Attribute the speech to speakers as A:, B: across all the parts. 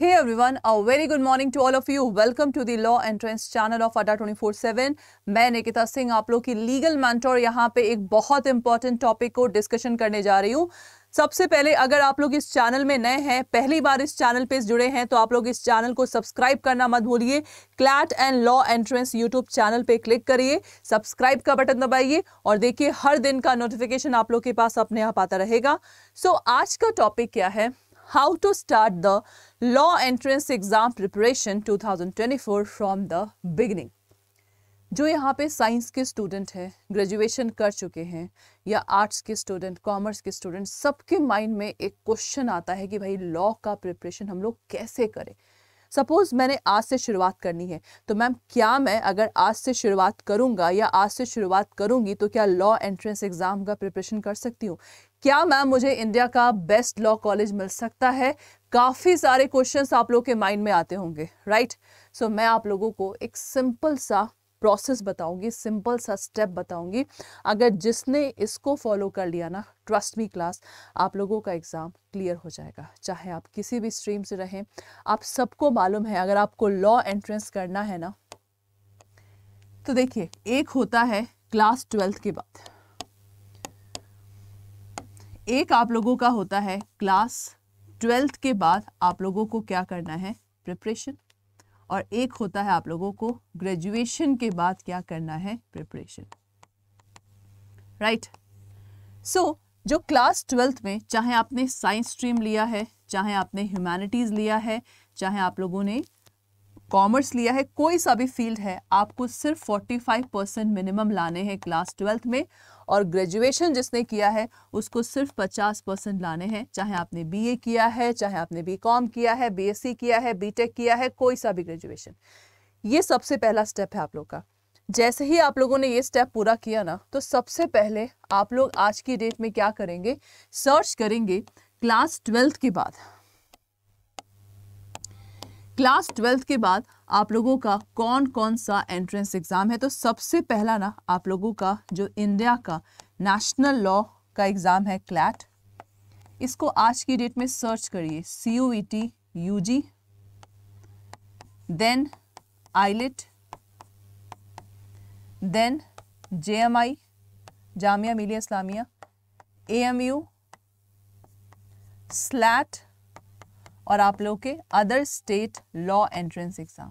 A: Hey everyone, a very good morning to all of you. Welcome to the Law Entrance channel of Ada 24/7. मैं निकिता सिंह आप लोग की legal mentor यहाँ पे एक बहुत इंपॉर्टेंट टॉपिक को डिस्कशन करने जा रही हूँ सबसे पहले अगर आप लोग इस चैनल में नए हैं पहली बार इस चैनल पे जुड़े हैं तो आप लोग इस चैनल को सब्सक्राइब करना मत भूलिए CLAT and law entrance YouTube channel पे क्लिक करिए सब्सक्राइब का बटन दबाइए और देखिए हर दिन का नोटिफिकेशन आप लोग के पास अपने आप आता रहेगा सो so, आज का टॉपिक क्या है how to start the law entrance exam preparation 2024 from the beginning जो यहाँ पे साइंस के स्टूडेंट हैं ग्रेजुएशन कर चुके हैं या आर्ट्स के स्टूडेंट कॉमर्स के स्टूडेंट सबके माइंड में एक क्वेश्चन आता है कि भाई लॉ का प्रिपरेशन हम लोग कैसे करें सपोज मैंने आज से शुरुआत करनी है तो मैम क्या मैं अगर आज से शुरुआत करूंगा या आज से शुरुआत करूंगी तो क्या लॉ एंट्रेंस एग्ज़ाम का प्रिपरेशन कर सकती हूँ क्या मैम मुझे इंडिया का बेस्ट लॉ कॉलेज मिल सकता है काफ़ी सारे क्वेश्चंस आप लोग के माइंड में आते होंगे राइट सो so, मैं आप लोगों को एक सिंपल सा प्रोसेस बताऊंगी सिंपल सा स्टेप बताऊंगी अगर जिसने इसको फॉलो कर लिया ना ट्रस्ट मी क्लास आप लोगों का एग्ज़ाम क्लियर हो जाएगा चाहे आप किसी भी स्ट्रीम से रहें आप सबको मालूम है अगर आपको लॉ एंट्रेंस करना है ना तो देखिए एक होता है क्लास ट्वेल्थ के बाद एक आप लोगों का होता है क्लास ट्वेल्थ के बाद आप लोगों को क्या करना है प्रिपरेशन और एक होता है आप लोगों को ग्रेजुएशन के बाद क्या करना है प्रिपरेशन राइट सो जो क्लास ट्वेल्थ में चाहे आपने साइंस स्ट्रीम लिया है चाहे आपने ह्यूमैनिटीज़ लिया है चाहे आप लोगों ने कॉमर्स लिया है कोई सा भी फील्ड है आपको सिर्फ 45 परसेंट मिनिमम लाने हैं क्लास ट्वेल्थ में और ग्रेजुएशन जिसने किया है उसको सिर्फ पचास परसेंट लाने हैं चाहे आपने बीए किया है चाहे आपने बीकॉम किया है बीएससी किया है बीटेक किया है कोई सा भी ग्रेजुएशन ये सबसे पहला स्टेप है आप लोग का जैसे ही आप लोगों ने ये स्टेप पूरा किया ना तो सबसे पहले आप लोग आज की डेट में क्या करेंगे सर्च करेंगे क्लास ट्वेल्थ के बाद क्लास ट्वेल्थ के बाद आप लोगों का कौन कौन सा एंट्रेंस एग्ज़ाम है तो सबसे पहला ना आप लोगों का जो इंडिया का नेशनल लॉ का एग्ज़ाम है क्लैट इसको आज की डेट में सर्च करिए C U E T U G then AILET then J M I Jamia Millia Islamia A M U SLAT और आप लोग के other state law entrance exam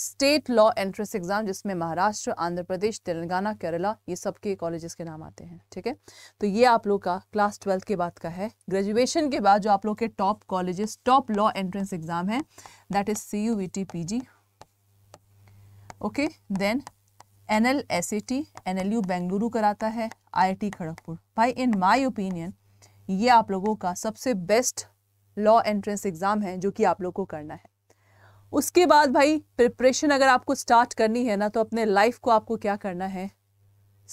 A: state law entrance exam जिसमें महाराष्ट्र आंध्र प्रदेश तेलंगाना केरला ये सबके कॉलेजेस के नाम आते हैं ठीक है तो ये आप लोग का क्लास ट्वेल्थ के बाद का है ग्रेजुएशन के बाद जो आप लोग के top colleges top law entrance exam है that is C U V T P G okay then N L S A T N L U Bengaluru कराता है आई आई टी खड़गपुर भाई इन माई ओपिनियन ये आप लोगों का सबसे बेस्ट लॉ एंट्रेंस एग्ज़ाम है जो कि आप लोग को करना है उसके बाद भाई प्रिपरेशन अगर आपको स्टार्ट करनी है ना तो अपने लाइफ को आपको क्या करना है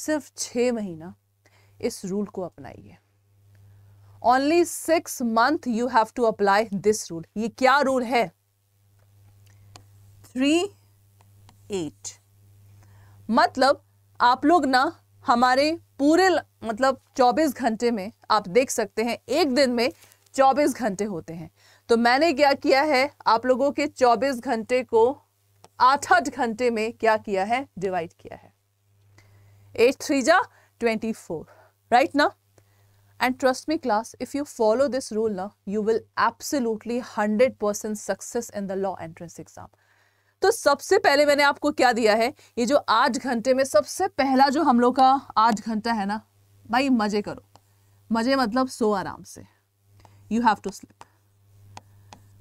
A: सिर्फ छः महीना इस रूल को अपनाइए only six month you have to apply this rule ये क्या रूल है थ्री एट मतलब आप लोग ना हमारे पूरे मतलब 24 घंटे में आप देख सकते हैं एक दिन में चौबीस घंटे होते हैं तो मैंने क्या किया है आप लोगों के चौबीस घंटे को आठ आठ घंटे में क्या किया है डिवाइड किया है एट थ्री जा ट्वेंटी फोर राइट ना and trust me class if you follow this rule ना you will absolutely hundred percent success in the law entrance exam तो सबसे पहले मैंने आपको क्या दिया है ये जो आठ घंटे में सबसे पहला जो हम लोग का आठ घंटा है ना भाई मजे करो मजे मतलब सो आराम से यू हैव टू स्लिप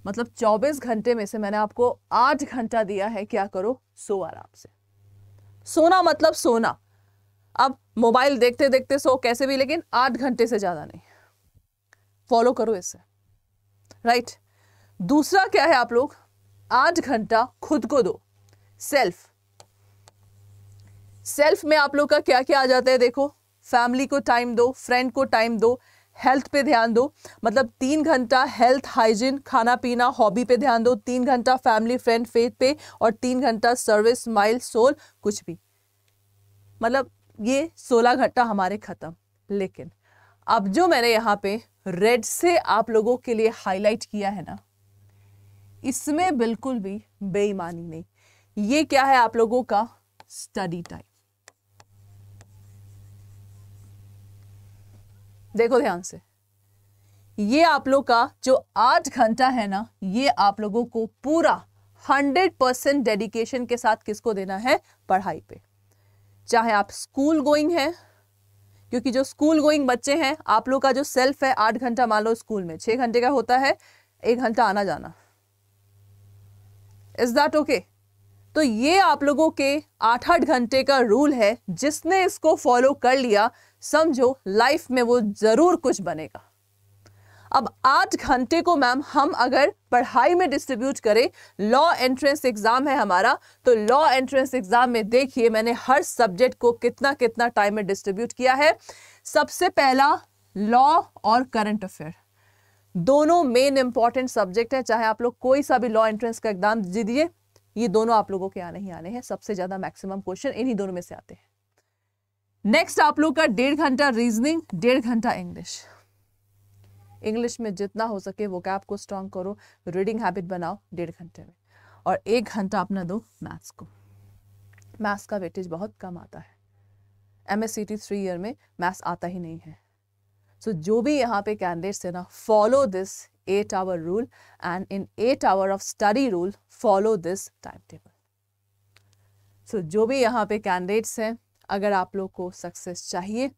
A: मतलब 24 घंटे में से मैंने आपको 8 घंटा दिया है क्या करो सो आराम से सोना मतलब सोना अब मोबाइल देखते देखते सो कैसे भी लेकिन 8 घंटे से ज़्यादा नहीं फॉलो करो इसे राइट right? दूसरा क्या है आप लोग आठ घंटा खुद को दो सेल्फ सेल्फ में आप लोग का क्या क्या आ जाता है देखो फैमिली को टाइम दो फ्रेंड को टाइम दो हेल्थ पे ध्यान दो मतलब तीन घंटा हेल्थ हाइजीन खाना पीना हॉबी पे ध्यान दो तीन घंटा फैमिली फ्रेंड फेथ पे और तीन घंटा सर्विस माइल सोल कुछ भी मतलब ये सोलह घंटा हमारे ख़त्म लेकिन अब जो मैंने यहाँ पे रेड से आप लोगों के लिए हाईलाइट किया है ना इसमें बिल्कुल भी बेईमानी नहीं ये क्या है आप लोगों का स्टडी टाइम देखो ध्यान से ये आप लोग का जो आठ घंटा है ना ये आप लोगों को पूरा हंड्रेड परसेंट डेडिकेशन के साथ किसको देना है पढ़ाई पे चाहे आप स्कूल गोइंग हैं क्योंकि जो स्कूल गोइंग बच्चे हैं आप लोग का जो सेल्फ है आठ घंटा मान लो स्कूल में छह घंटे का होता है एक घंटा आना जाना इज दैट ओके तो ये आप लोगों के आठ आठ घंटे का रूल है जिसने इसको फॉलो कर लिया समझो लाइफ में वो ज़रूर कुछ बनेगा अब आठ घंटे को मैम हम अगर पढ़ाई में डिस्ट्रीब्यूट करें लॉ एंट्रेंस एग्ज़ाम है हमारा तो लॉ एंट्रेंस एग्ज़ाम में देखिए मैंने हर सब्जेक्ट को कितना कितना टाइम में डिस्ट्रीब्यूट किया है सबसे पहला लॉ और करंट अफेयर दोनों मेन इंपॉर्टेंट सब्जेक्ट है चाहे आप लोग कोई सा भी लॉ एंट्रेंस का एग्ज़ाम दीजिए ये दोनों आप लोगों के आने ही आने हैं सबसे ज्यादा मैक्सिमम क्वेश्चन इन्हीं दोनों में से आते हैं नेक्स्ट आप लोग का डेढ़ घंटा रीजनिंग डेढ़ घंटा इंग्लिश इंग्लिश में जितना हो सके वो कैप को स्ट्रांग करो रीडिंग हैबिट बनाओ डेढ़ घंटे में और एक घंटा अपना दो मैथ्स को मैथ्स का वेटेज बहुत कम आता है M S C T three year में मैथ्स आता ही नहीं है सो so, जो भी यहाँ पे कैंडिडेट्स है ना follow this eight hour rule and in eight hour of study rule follow this timetable. So jo bhi yahan pe candidates hain agar aap log ko success chahiye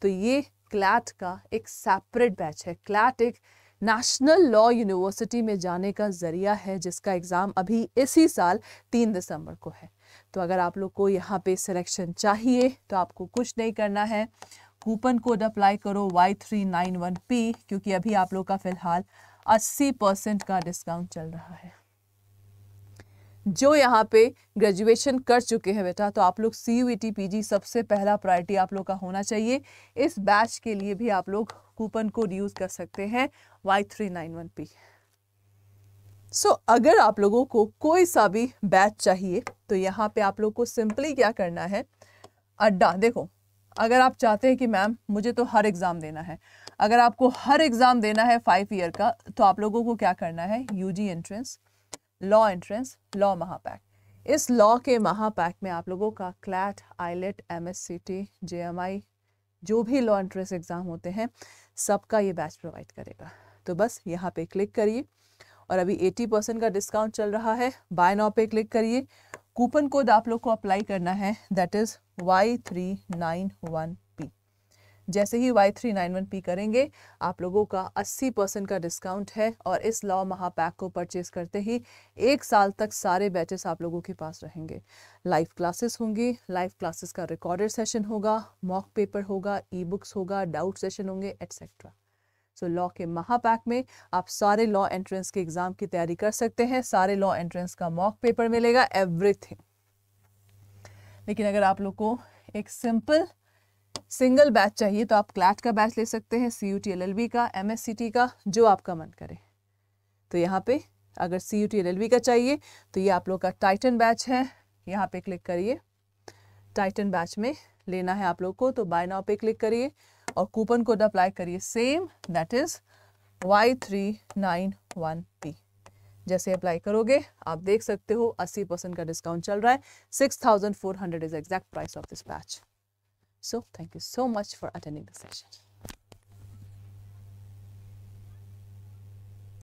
A: to ye clat ka ek separate batch hai clat ek national law university में जाने का जरिया है जिसका exam अभी इसी साल तीन दिसंबर को है तो अगर आप लोग को यहाँ पे सिलेक्शन चाहिए तो आपको कुछ नहीं करना है कूपन कोड अप्लाई करो Y three nine one P क्योंकि अभी आप लोग का फिलहाल अस्सी परसेंट का डिस्काउंट चल रहा है जो यहाँ पे ग्रेजुएशन कर चुके हैं बेटा तो आप लोग सी यू जी सबसे पहला प्रायोरिटी आप लोग का होना चाहिए इस बैच के लिए भी आप लोग कूपन कोड यूज़ कर सकते हैं Y three nine one P so so, अगर आप लोगों को कोई सा भी बैच चाहिए तो यहाँ पे आप लोग को सिंपली क्या करना है अड्डा देखो अगर आप चाहते हैं कि मैम मुझे तो हर एग्ज़ाम देना है अगर आपको हर एग्ज़ाम देना है फाइव ईयर का तो आप लोगों को क्या करना है UG entrance law entrance law महापैक इस लॉ के महापैक में आप लोगों का CLAT AILET M S C T J M I जो भी लॉ एंट्रेंस एग्ज़ाम होते हैं सबका ये बैच प्रोवाइड करेगा तो बस यहाँ पे क्लिक करिए और अभी 80 परसेंट का डिस्काउंट चल रहा है बाय नाउ पे क्लिक करिए कूपन कोड आप लोग को अप्लाई करना है that is Y three nine one P जैसे ही Y three nine one P करेंगे आप लोगों का अस्सी परसेंट का डिस्काउंट है और इस लॉ महापैक को परचेज करते ही एक साल तक सारे बैचेस आप लोगों के पास रहेंगे लाइव क्लासेस होंगी लाइव क्लासेस का रिकॉर्डेड सेशन होगा मॉक पेपर होगा ई बुक्स होगा डाउट सेशन होंगे एट्सेट्रा सो लॉ के महापैक में आप सारे लॉ एंट्रेंस के एग्जाम की तैयारी कर सकते हैं सारे लॉ एंट्रेंस का मॉक पेपर मिलेगा एवरीथिंग लेकिन अगर आप लोग को एक सिंपल सिंगल बैच चाहिए तो आप क्लैट का बैच ले सकते हैं C U T L L B का एम एस सी टी का जो आपका मन करे तो यहाँ पे अगर C U T L L B का चाहिए तो ये आप लोग का टाइटन बैच है यहाँ पे क्लिक करिए टाइटन बैच में लेना है आप लोग को तो बाय नाउ पे क्लिक करिए और कूपन कोड अप्लाई करिए same that is Y three nine one P जैसे अप्लाई करोगे आप देख सकते हो 80 परसेंट का डिस्काउंट चल रहा है 6400 is exact price of this batch so thank you so much for attending the session